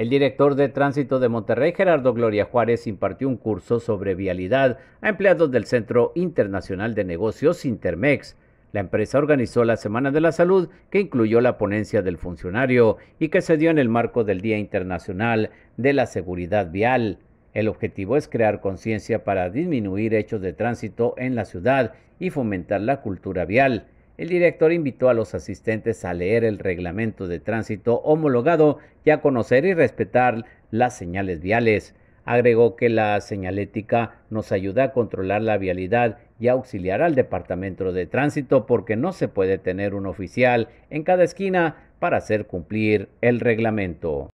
El director de tránsito de Monterrey, Gerardo Gloria Juárez, impartió un curso sobre vialidad a empleados del Centro Internacional de Negocios Intermex. La empresa organizó la Semana de la Salud, que incluyó la ponencia del funcionario y que se dio en el marco del Día Internacional de la Seguridad Vial. El objetivo es crear conciencia para disminuir hechos de tránsito en la ciudad y fomentar la cultura vial el director invitó a los asistentes a leer el reglamento de tránsito homologado y a conocer y respetar las señales viales. Agregó que la señalética nos ayuda a controlar la vialidad y auxiliar al Departamento de Tránsito porque no se puede tener un oficial en cada esquina para hacer cumplir el reglamento.